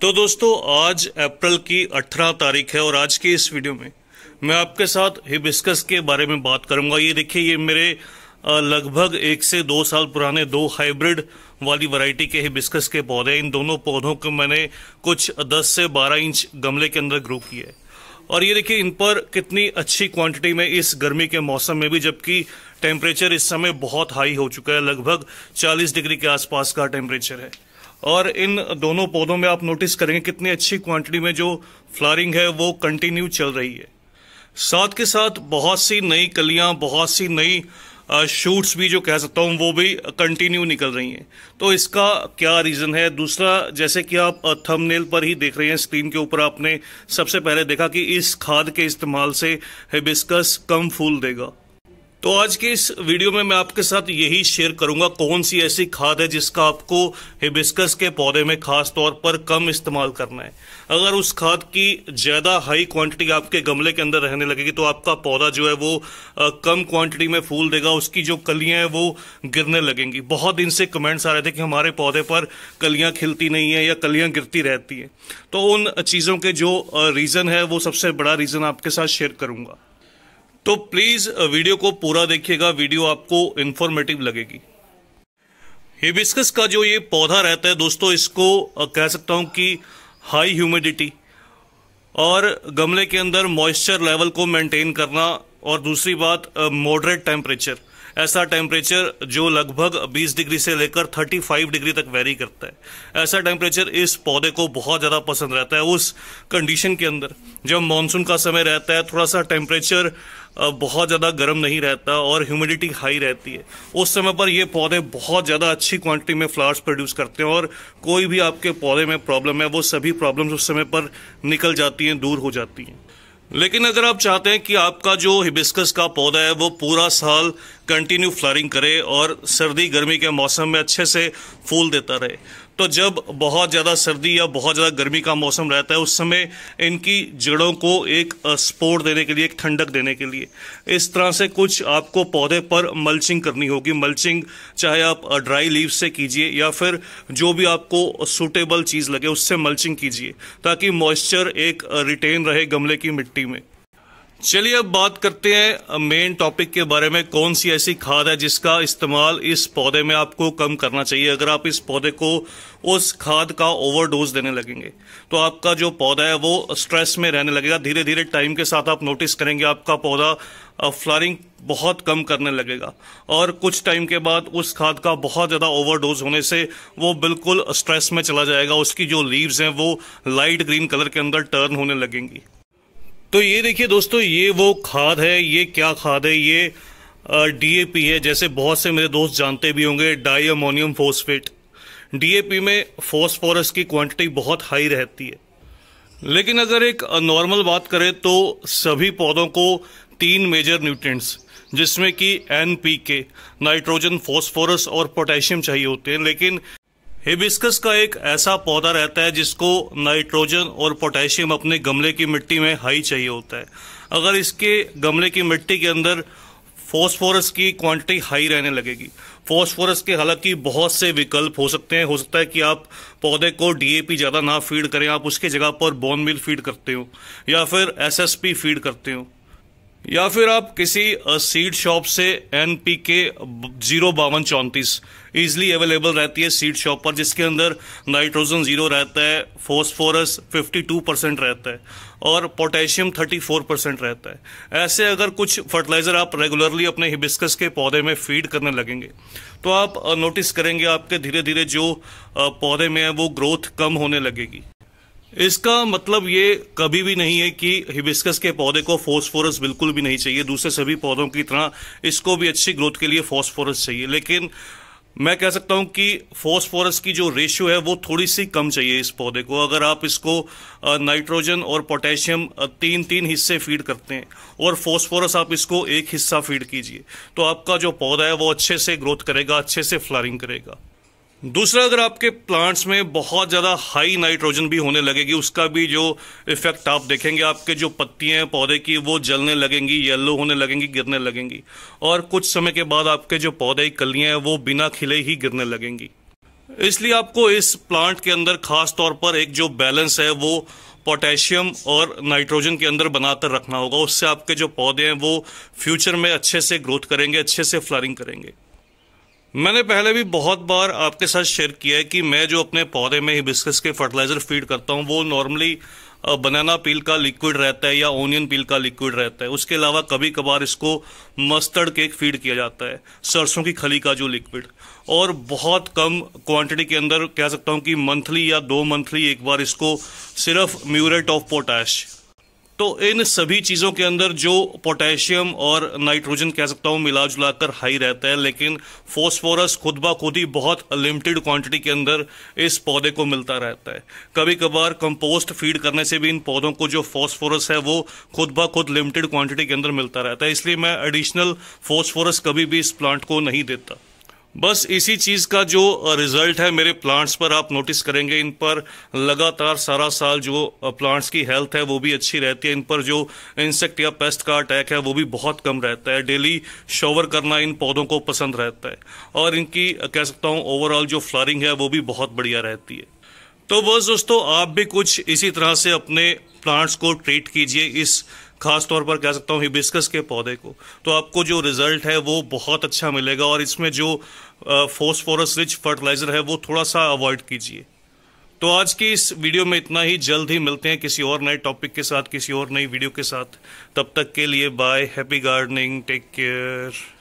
तो दोस्तों आज अप्रैल की 18 तारीख है और आज की इस वीडियो में मैं आपके साथ हिबिस्कस के बारे में बात करूंगा ये देखिए ये मेरे लगभग एक से दो साल पुराने दो हाइब्रिड वाली वैरायटी के हिबिस्कस के पौधे इन दोनों पौधों को मैंने कुछ 10 से 12 इंच गमले के अंदर ग्रो किया है और ये देखिए इन पर कितनी अच्छी क्वांटिटी में इस गर्मी के मौसम में भी जबकि टेम्परेचर इस समय बहुत हाई हो चुका है लगभग चालीस डिग्री के आसपास का टेम्परेचर है और इन दोनों पौधों में आप नोटिस करेंगे कितनी अच्छी क्वांटिटी में जो फ्लारिंग है वो कंटिन्यू चल रही है साथ के साथ बहुत सी नई कलियां बहुत सी नई शूट्स भी जो कह सकता हूँ वो भी कंटिन्यू निकल रही हैं तो इसका क्या रीज़न है दूसरा जैसे कि आप थंबनेल पर ही देख रहे हैं स्क्रीन के ऊपर आपने सबसे पहले देखा कि इस खाद के इस्तेमाल से हिबिस्कस कम फूल देगा तो आज के इस वीडियो में मैं आपके साथ यही शेयर करूंगा कौन सी ऐसी खाद है जिसका आपको हिबिस्कस के पौधे में खास तौर पर कम इस्तेमाल करना है अगर उस खाद की ज़्यादा हाई क्वांटिटी आपके गमले के अंदर रहने लगेगी तो आपका पौधा जो है वो कम क्वांटिटी में फूल देगा उसकी जो कलियां हैं वो गिरने लगेंगी बहुत दिन से कमेंट्स आ रहे थे कि हमारे पौधे पर कलियाँ खिलती नहीं है या कलियाँ गिरती रहती हैं तो उन चीज़ों के जो रीज़न है वो सबसे बड़ा रीज़न आपके साथ शेयर करूंगा तो प्लीज वीडियो को पूरा देखिएगा वीडियो आपको इंफॉर्मेटिव लगेगी हिबिस्कस का जो ये पौधा रहता है दोस्तों इसको कह सकता हूं कि हाई ह्यूमिडिटी और गमले के अंदर मॉइस्चर लेवल को मेंटेन करना और दूसरी बात मॉडरेट टेम्परेचर ऐसा टेम्परेचर जो लगभग 20 डिग्री से लेकर 35 डिग्री तक वेरी करता है ऐसा टेम्परेचर इस पौधे को बहुत ज़्यादा पसंद रहता है उस कंडीशन के अंदर जब मानसून का समय रहता है थोड़ा सा टेम्परेचर बहुत ज़्यादा गर्म नहीं रहता और ह्यूमिडिटी हाई रहती है उस समय पर ये पौधे बहुत ज़्यादा अच्छी क्वांटिटी में फ्लावर्स प्रोड्यूस करते हैं और कोई भी आपके पौधे में प्रॉब्लम है वो सभी प्रॉब्लम्स उस समय पर निकल जाती हैं दूर हो जाती हैं लेकिन अगर आप चाहते हैं कि आपका जो हिबिस्कस का पौधा है वो पूरा साल कंटिन्यू फ्लारिंग करे और सर्दी गर्मी के मौसम में अच्छे से फूल देता रहे तो जब बहुत ज़्यादा सर्दी या बहुत ज़्यादा गर्मी का मौसम रहता है उस समय इनकी जड़ों को एक स्पोर्ट देने के लिए एक ठंडक देने के लिए इस तरह से कुछ आपको पौधे पर मल्चिंग करनी होगी मल्चिंग चाहे आप ड्राई लीव से कीजिए या फिर जो भी आपको सूटेबल चीज़ लगे उससे मल्चिंग कीजिए ताकि मॉइस्चर एक रिटेन रहे गमले की मिट्टी में चलिए अब बात करते हैं मेन टॉपिक के बारे में कौन सी ऐसी खाद है जिसका इस्तेमाल इस पौधे में आपको कम करना चाहिए अगर आप इस पौधे को उस खाद का ओवरडोज देने लगेंगे तो आपका जो पौधा है वो स्ट्रेस में रहने लगेगा धीरे धीरे टाइम के साथ आप नोटिस करेंगे आपका पौधा फ्लारिंग बहुत कम करने लगेगा और कुछ टाइम के बाद उस खाद का बहुत ज़्यादा ओवरडोज होने से वो बिल्कुल स्ट्रेस में चला जाएगा उसकी जो लीव्स हैं वो लाइट ग्रीन कलर के अंदर टर्न होने लगेंगी तो ये देखिए दोस्तों ये वो खाद है ये क्या खाद है ये डीएपी है जैसे बहुत से मेरे दोस्त जानते भी होंगे डाई अमोनियम फोस्फेट डीएपी में फोस्फोरस की क्वांटिटी बहुत हाई रहती है लेकिन अगर एक नॉर्मल बात करें तो सभी पौधों को तीन मेजर न्यूट्रिएंट्स जिसमें कि N P K nitrogen phosphorus और पोटेशियम चाहिए होते हैं लेकिन हिबिस्कस का एक ऐसा पौधा रहता है जिसको नाइट्रोजन और पोटेशियम अपने गमले की मिट्टी में हाई चाहिए होता है अगर इसके गमले की मिट्टी के अंदर फॉस्फोरस की क्वांटिटी हाई रहने लगेगी फॉस्फोरस के हालांकि बहुत से विकल्प हो सकते हैं हो सकता है कि आप पौधे को डीएपी ज़्यादा ना फीड करें आप उसकी जगह पर बोन मिल फीड करते हो या फिर एसएसपी फीड करते हो या फिर आप किसी सीड शॉप से एन पी के जीरो बावन चौंतीस ईजिली अवेलेबल रहती है सीड शॉप पर जिसके अंदर नाइट्रोजन जीरो रहता है फोस्फोरस 52 परसेंट रहता है और पोटेशियम 34 परसेंट रहता है ऐसे अगर कुछ फर्टिलाइज़र आप रेगुलरली अपने हिबिस्कस के पौधे में फीड करने लगेंगे तो आप नोटिस करेंगे आपके धीरे धीरे जो पौधे में है वो ग्रोथ कम होने लगेगी इसका मतलब ये कभी भी नहीं है कि हिबिस्कस के पौधे को फॉस्फोरस बिल्कुल भी नहीं चाहिए दूसरे सभी पौधों की तरह इसको भी अच्छी ग्रोथ के लिए फॉस्फोरस चाहिए लेकिन मैं कह सकता हूं कि फॉस्फोरस की जो रेशियो है वो थोड़ी सी कम चाहिए इस पौधे को अगर आप इसको नाइट्रोजन और पोटेशियम तीन तीन हिस्से फीड करते हैं और फॉस्फोरस आप इसको एक हिस्सा फीड कीजिए तो आपका जो पौधा है वो अच्छे से ग्रोथ करेगा अच्छे से फ्लारिंग करेगा दूसरा अगर आपके प्लांट्स में बहुत ज़्यादा हाई नाइट्रोजन भी होने लगेगी उसका भी जो इफेक्ट आप देखेंगे आपके जो पत्तियां हैं पौधे की वो जलने लगेंगी येलो होने लगेंगी गिरने लगेंगी और कुछ समय के बाद आपके जो पौधे की कलियां हैं वो बिना खिले ही गिरने लगेंगी इसलिए आपको इस प्लांट के अंदर खास तौर पर एक जो बैलेंस है वो पोटेशियम और नाइट्रोजन के अंदर बनाकर रखना होगा उससे आपके जो पौधे हैं वो फ्यूचर में अच्छे से ग्रोथ करेंगे अच्छे से फ्लारिंग करेंगे मैंने पहले भी बहुत बार आपके साथ शेयर किया है कि मैं जो अपने पौधे में हिबिस्कस के फर्टिलाइजर फीड करता हूँ वो नॉर्मली बनाना पील का लिक्विड रहता है या ओनियन पील का लिक्विड रहता है उसके अलावा कभी कभार इसको मस्टर्ड केक फीड किया जाता है सरसों की खली का जो लिक्विड और बहुत कम क्वांटिटी के अंदर कह सकता हूँ कि मंथली या दो मंथली एक बार इसको सिर्फ म्यूरेट ऑफ पोटैश तो इन सभी चीज़ों के अंदर जो पोटेशियम और नाइट्रोजन कह सकता हूँ मिला जुला कर हाई रहता है लेकिन फॉस्फोरस खुद ब खुद ही बहुत लिमिटेड क्वांटिटी के अंदर इस पौधे को मिलता रहता है कभी कभार कंपोस्ट फीड करने से भी इन पौधों को जो फॉस्फोरस है वो खुद ब खुद लिमिटेड क्वांटिटी के अंदर मिलता रहता है इसलिए मैं एडिशनल फॉस्फोरस कभी भी इस प्लांट को नहीं देता बस इसी चीज़ का जो रिजल्ट है मेरे प्लांट्स पर आप नोटिस करेंगे इन पर लगातार सारा साल जो प्लांट्स की हेल्थ है वो भी अच्छी रहती है इन पर जो इंसेक्ट या पेस्ट का अटैक है वो भी बहुत कम रहता है डेली शॉवर करना इन पौधों को पसंद रहता है और इनकी कह सकता हूँ ओवरऑल जो फ्लॉरिंग है वो भी बहुत बढ़िया रहती है तो बस दोस्तों आप भी कुछ इसी तरह से अपने प्लांट्स को ट्रीट कीजिए इस खास तौर पर कह सकता हूँ हिबिस्कस के पौधे को तो आपको जो रिजल्ट है वो बहुत अच्छा मिलेगा और इसमें जो फोस्फोरस रिच फर्टिलाइजर है वो थोड़ा सा अवॉइड कीजिए तो आज की इस वीडियो में इतना ही जल्द ही मिलते हैं किसी और नए टॉपिक के साथ किसी और नई वीडियो के साथ तब तक के लिए bye happy gardening take care